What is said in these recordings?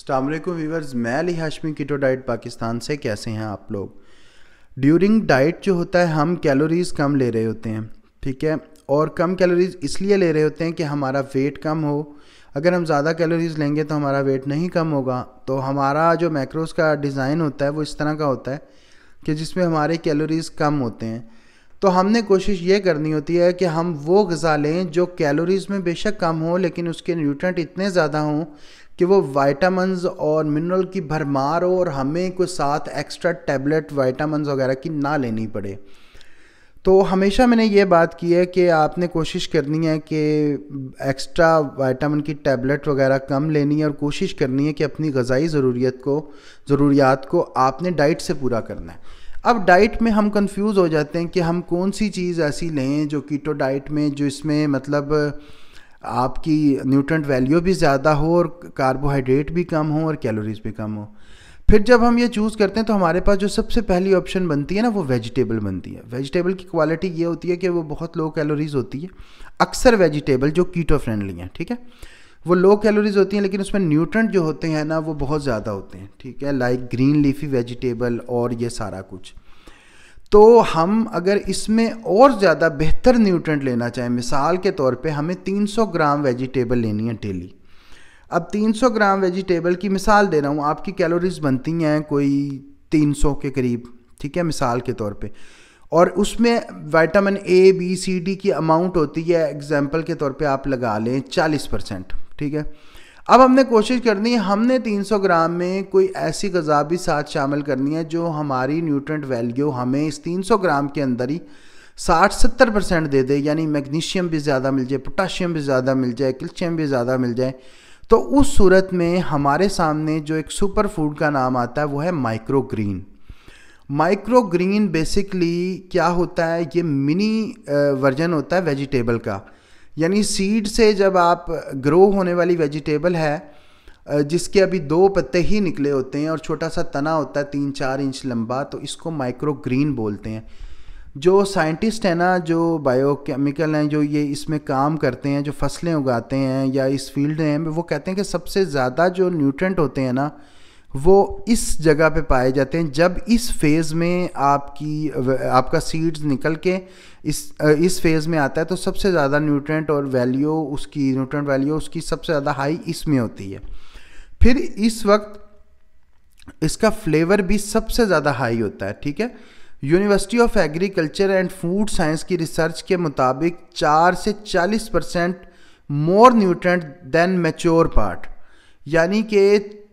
अल्लाम वीवर्स मैं Ali Hashmi keto diet Pakistan से कैसे हैं आप लोग ड्यूरिंग डाइट जो होता है हम कैलोरीज़ कम ले रहे होते हैं ठीक है और कम कैलोरीज़ इसलिए ले रहे होते हैं कि हमारा वेट कम हो अगर हम ज़्यादा कैलोरीज़ लेंगे तो हमारा वेट नहीं कम होगा तो हमारा जो मैक्रोस का डिज़ाइन होता है वो इस तरह का होता है कि जिसमें हमारे कैलोरीज़ कम होते हैं तो हमने कोशिश ये करनी होती है कि हम वो गज़ा लें जो कैलोरीज़ में बेशक कम हो लेकिन उसके न्यूट्रेंट इतने ज़्यादा हों कि वो वाइटामस और मिनरल की भरमार हो और हमें कुछ साथ एक्स्ट्रा टैबलेट वाइटामस वगैरह की ना लेनी पड़े तो हमेशा मैंने ये बात की है कि आपने कोशिश करनी है कि एक्स्ट्रा वाइटामिन की टैबलेट वगैरह कम लेनी है और कोशिश करनी है कि अपनी गज़ाई ज़रूरियत को ज़रूरियात को आपने डाइट से पूरा करना है अब डाइट में हम कंफ्यूज हो जाते हैं कि हम कौन सी चीज़ ऐसी लें जो कीटो डाइट में जो इसमें मतलब आपकी न्यूट्रंट वैल्यू भी ज़्यादा हो और कार्बोहाइड्रेट भी कम हो और कैलोरीज भी कम हो फिर जब हम ये चूज़ करते हैं तो हमारे पास जो सबसे पहली ऑप्शन बनती है ना वो वेजिटेबल बनती है वेजिटेबल की क्वालिटी ये होती है कि वो बहुत लो कैलोरीज होती है अक्सर वेजिटेबल जो कीटो फ्रेंडली हैं ठीक है वो लो कैलोरीज होती हैं लेकिन उसमें न्यूट्रंट जो होते हैं ना वो बहुत ज़्यादा होते हैं ठीक है लाइक ग्रीन लीफी वेजिटेबल और ये सारा कुछ तो हम अगर इसमें और ज़्यादा बेहतर न्यूट्रेंट लेना चाहें मिसाल के तौर पे हमें 300 ग्राम वेजिटेबल लेनी है डेली अब 300 ग्राम वेजिटेबल की मिसाल दे रहा हूँ आपकी कैलोरीज बनती हैं कोई 300 के करीब ठीक है मिसाल के तौर पे और उसमें vitamin A B C D की अमाउंट होती है एग्जाम्पल के तौर पे आप लगा लें 40 परसेंट ठीक है अब हमने कोशिश करनी है हमने 300 ग्राम में कोई ऐसी गज़ा भी साथ शामिल करनी है जो हमारी न्यूट्रेंट वैल्यू हमें इस 300 ग्राम के अंदर ही 60-70 परसेंट दे दे यानी मैग्नीशियम भी ज़्यादा मिल जाए पोटाशियम भी ज़्यादा मिल जाए कैल्शियम भी ज़्यादा मिल जाए तो उस सूरत में हमारे सामने जो एक सुपर फूड का नाम आता है वो है micro green micro green basically क्या होता है ये मिनी वर्जन होता है वेजिटेबल का यानी सीड से जब आप ग्रो होने वाली वेजिटेबल है जिसके अभी दो पत्ते ही निकले होते हैं और छोटा सा तना होता है तीन चार इंच लंबा तो इसको माइक्रो ग्रीन बोलते हैं जो साइंटिस्ट हैं ना जो बायोकेमिकल हैं जो ये इसमें काम करते हैं जो फसलें उगाते हैं या इस फील्ड में वो कहते हैं कि सबसे ज़्यादा जो न्यूट्रेंट होते हैं ना वो इस जगह पे पाए जाते हैं जब इस फेज़ में आपकी आपका सीड्स निकल के इस इस फेज़ में आता है तो सबसे ज़्यादा न्यूट्रेंट और वैल्यू उसकी न्यूट्रेंट वैल्यू उसकी सबसे ज़्यादा हाई इसमें होती है फिर इस वक्त इसका फ्लेवर भी सबसे ज़्यादा हाई होता है ठीक है university of agriculture and food science की रिसर्च के मुताबिक चार से चालीस percent more nutrient than mature part यानी कि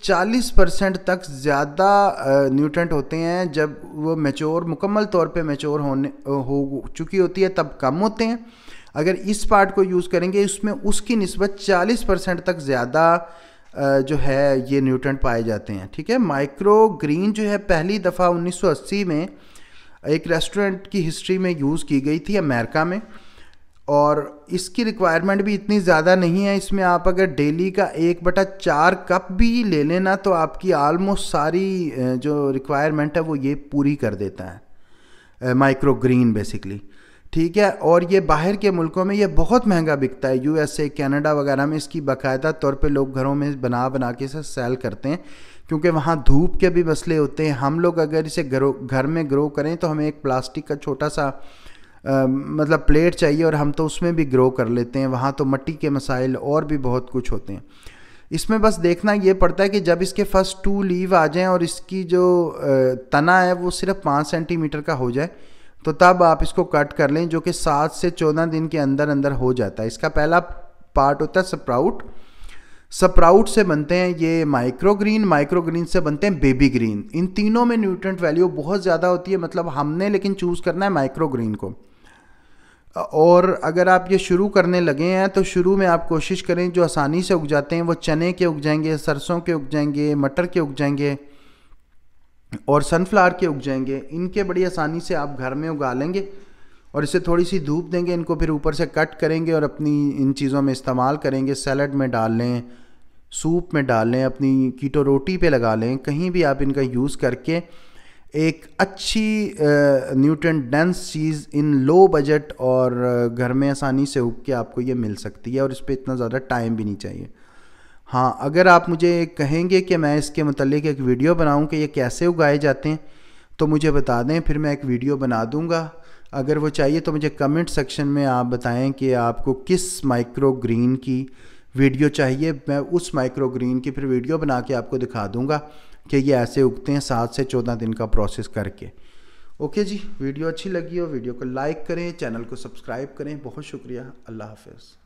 40 परसेंट तक ज़्यादा न्यूट्रेंट होते हैं जब वो मेच्योर मुकम्मल तौर पे मेच्योर होने हो चुकी होती है तब कम होते हैं अगर इस पार्ट को यूज़ करेंगे इसमें उसकी नस्बत 40 परसेंट तक ज़्यादा जो है ये न्यूट्रेंट पाए जाते हैं ठीक है माइक्रो ग्रीन जो है पहली दफ़ा 1980 में एक रेस्टोरेंट की हिस्ट्री में यूज़ की गई थी अमेरिका में और इसकी रिक्वायरमेंट भी इतनी ज़्यादा नहीं है इसमें आप अगर डेली का एक बटा चार कप भी ले लेना तो आपकी आलमोस्ट सारी जो रिक्वायरमेंट है वो ये पूरी कर देता है माइक्रो ग्रीन बेसिकली ठीक है और ये बाहर के मुल्कों में ये बहुत महंगा बिकता है यूएसए कनाडा वगैरह में इसकी बाकायदा तौर पे लोग घरों में बना बना के इसे सेल करते हैं क्योंकि वहाँ धूप के भी मसले होते हैं हम लोग अगर इसे घर में ग्रो करें तो हमें एक प्लास्टिक का छोटा सा मतलब प्लेट चाहिए और हम तो उसमें भी ग्रो कर लेते हैं वहाँ तो मट्टी के मसाइल और भी बहुत कुछ होते हैं इसमें बस देखना ये पड़ता है कि जब इसके फर्स्ट टू लीव आ जाएं और इसकी जो तना है वो सिर्फ पाँच सेंटीमीटर का हो जाए तो तब आप इसको कट कर लें जो कि सात से चौदह दिन के अंदर अंदर हो जाता है इसका पहला पार्ट होता है स्प्राउट स्प्राउट से बनते हैं ये माइक्रोग्रीन माइक्रोग्रीन से बनते हैं बेबी ग्रीन इन तीनों में न्यूट्रेंट वैल्यू बहुत ज़्यादा होती है मतलब हमने लेकिन चूज़ करना है माइक्रोग्रीन को और अगर आप ये शुरू करने लगे हैं तो शुरू में आप कोशिश करें जो आसानी से उग जाते हैं वो चने के उग जाएंगे सरसों के उग जाएंगे मटर के उग जाएंगे और सनफ्लावर के उग जाएंगे इनके बड़ी आसानी से आप घर में उगा लेंगे और इसे थोड़ी सी धूप देंगे इनको फिर ऊपर से कट करेंगे और अपनी इन चीज़ों में इस्तेमाल करेंगे सैलड में डाल लें सूप में डाल लें अपनी कीटो रोटी पे लगा लें कहीं भी आप इनका यूज़ करके एक अच्छी न्यूट्रन डेंस चीज़ इन लो बजट और घर में आसानी से उग के आपको ये मिल सकती है और इस पर इतना ज़्यादा टाइम भी नहीं चाहिए हाँ अगर आप मुझे कहेंगे कि मैं इसके मतलब एक वीडियो बनाऊं कि ये कैसे उगाए जाते हैं तो मुझे बता दें फिर मैं एक वीडियो बना दूंगा अगर वो चाहिए तो मुझे कमेंट सेक्शन में आप बताएं कि आपको किस माइक्रो ग्रीन की वीडियो चाहिए मैं उस माइक्रो ग्रीन की फिर वीडियो बना के आपको दिखा दूंगा कि ये ऐसे उगते हैं सात से चौदह दिन का प्रोसेस करके ओके जी वीडियो अच्छी लगी हो वीडियो को लाइक करें चैनल को सब्सक्राइब करें बहुत शुक्रिया अल्लाह हाफिज़